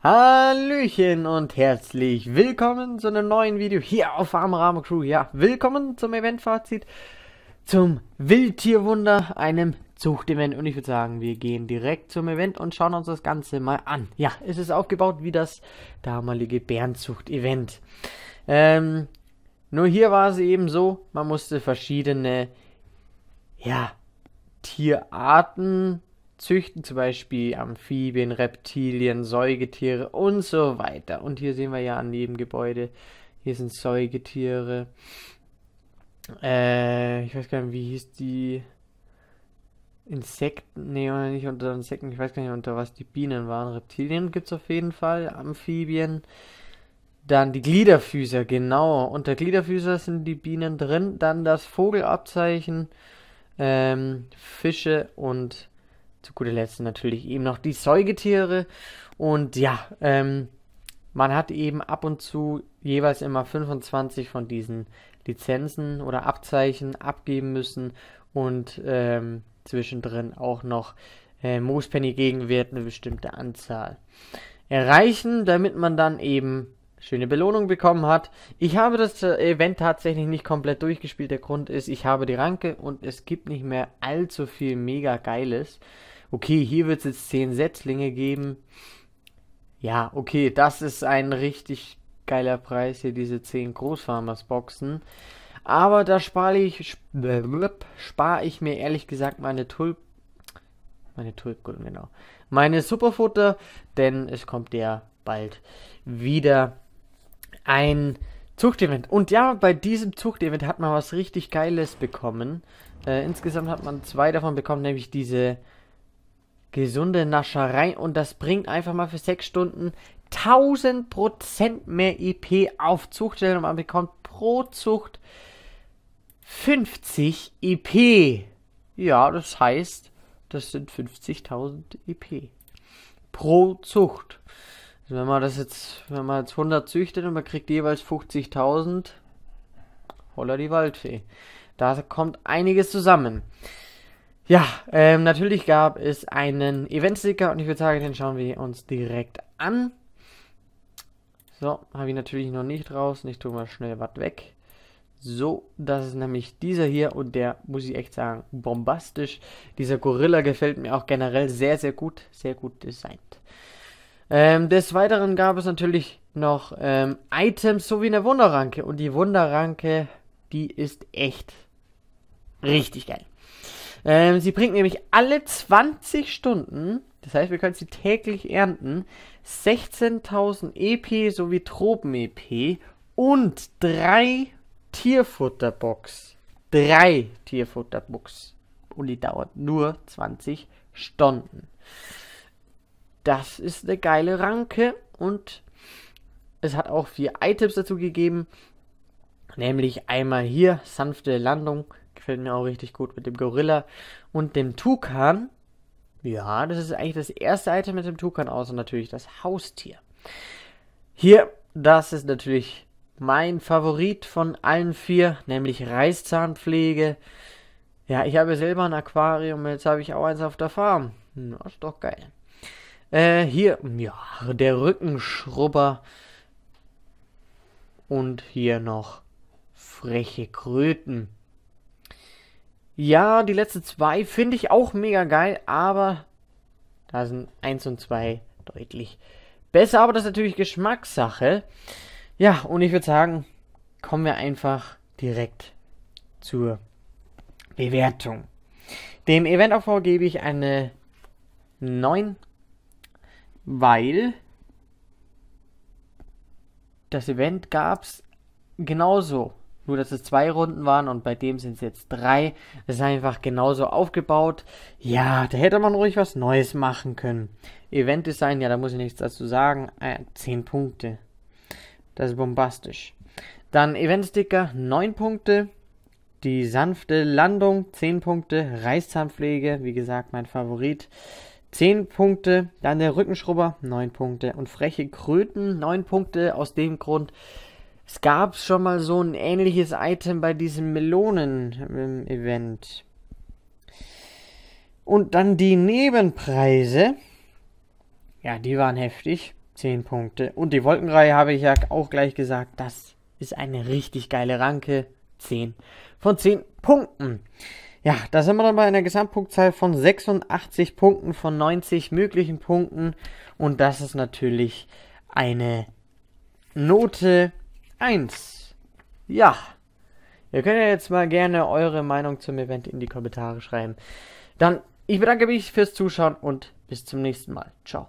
Hallöchen und herzlich willkommen zu einem neuen Video hier auf Arme Crew. Ja, willkommen zum Event-Fazit zum Wildtierwunder, einem Zuchtevent. Und ich würde sagen, wir gehen direkt zum Event und schauen uns das Ganze mal an. Ja, es ist aufgebaut wie das damalige Bärenzucht-Event. Ähm, nur hier war es eben so, man musste verschiedene, ja, Tierarten züchten, zum Beispiel Amphibien, Reptilien, Säugetiere und so weiter. Und hier sehen wir ja an jedem Gebäude, hier sind Säugetiere. Äh, ich weiß gar nicht, wie hieß die Insekten, nee, oder nicht unter Insekten, ich weiß gar nicht, unter was die Bienen waren. Reptilien gibt es auf jeden Fall, Amphibien. Dann die Gliederfüßer, genau. Unter Gliederfüßer sind die Bienen drin. Dann das Vogelabzeichen, ähm, Fische und zu guter Letzt natürlich eben noch die Säugetiere. Und ja, ähm, man hat eben ab und zu jeweils immer 25 von diesen Lizenzen oder Abzeichen abgeben müssen und ähm, zwischendrin auch noch äh, Moospenny Gegenwert eine bestimmte Anzahl erreichen, damit man dann eben schöne Belohnung bekommen hat. Ich habe das äh, Event tatsächlich nicht komplett durchgespielt. Der Grund ist, ich habe die Ranke und es gibt nicht mehr allzu viel mega geiles okay, hier wird es jetzt zehn Setzlinge geben. Ja, okay, das ist ein richtig geiler Preis hier, diese zehn Großfarmers-Boxen. Aber da spare ich, spare ich mir ehrlich gesagt meine Tulp, meine Tulpgulden, genau, meine Superfutter, denn es kommt ja bald wieder ein Zuchtevent. Und ja, bei diesem Zuchtevent hat man was richtig Geiles bekommen. Äh, insgesamt hat man zwei davon bekommen, nämlich diese gesunde Nascherei und das bringt einfach mal für 6 Stunden 1000% mehr EP auf Zuchtstellen und man bekommt pro Zucht 50 EP. Ja, das heißt, das sind 50.000 EP pro Zucht. Also wenn man das jetzt, wenn man jetzt 100 züchtet und man kriegt jeweils 50.000, holla die Waldfee. Da kommt einiges zusammen. Ja, ähm, natürlich gab es einen Event-Sticker und ich würde sagen, den schauen wir uns direkt an. So, habe ich natürlich noch nicht raus. Ich tue mal schnell was weg. So, das ist nämlich dieser hier und der, muss ich echt sagen, bombastisch. Dieser Gorilla gefällt mir auch generell sehr, sehr gut. Sehr gut designt. Ähm, des Weiteren gab es natürlich noch ähm, Items sowie eine Wunderranke. Und die Wunderranke, die ist echt richtig geil. Ähm, sie bringt nämlich alle 20 Stunden, das heißt, wir können sie täglich ernten, 16.000 EP sowie Tropen-EP und drei Tierfutterbox. Drei Tierfutterbox. Und die dauert nur 20 Stunden. Das ist eine geile Ranke und es hat auch vier Items dazu gegeben. Nämlich einmal hier sanfte Landung, gefällt mir auch richtig gut mit dem Gorilla und dem Tukan. Ja, das ist eigentlich das erste Item mit dem Tukan, außer natürlich das Haustier. Hier, das ist natürlich mein Favorit von allen vier, nämlich Reißzahnpflege. Ja, ich habe selber ein Aquarium, jetzt habe ich auch eins auf der Farm. Hm, das ist doch geil. Äh, hier, ja, der Rückenschrubber. Und hier noch freche Kröten. Ja, die letzten zwei finde ich auch mega geil, aber da sind 1 und 2 deutlich besser, aber das ist natürlich Geschmackssache. Ja, und ich würde sagen, kommen wir einfach direkt zur Bewertung. Dem Eventaufbau gebe ich eine 9, weil das Event gab es genauso nur, dass es zwei Runden waren und bei dem sind es jetzt drei. Es ist einfach genauso aufgebaut. Ja, da hätte man ruhig was Neues machen können. Eventdesign, ja, da muss ich nichts dazu sagen. Äh, zehn Punkte. Das ist bombastisch. Dann Eventsticker, neun Punkte. Die sanfte Landung, 10 Punkte. Reißzahnpflege, wie gesagt, mein Favorit, 10 Punkte. Dann der Rückenschrubber, 9 Punkte. Und freche Kröten, 9 Punkte. Aus dem Grund, es gab schon mal so ein ähnliches Item bei diesem Melonen-Event. Ähm, Und dann die Nebenpreise. Ja, die waren heftig. 10 Punkte. Und die Wolkenreihe habe ich ja auch gleich gesagt. Das ist eine richtig geile Ranke. 10 von 10 Punkten. Ja, da sind wir dann bei einer Gesamtpunktzahl von 86 Punkten von 90 möglichen Punkten. Und das ist natürlich eine Note, 1. Ja. Ihr könnt ja jetzt mal gerne eure Meinung zum Event in die Kommentare schreiben. Dann, ich bedanke mich fürs Zuschauen und bis zum nächsten Mal. Ciao.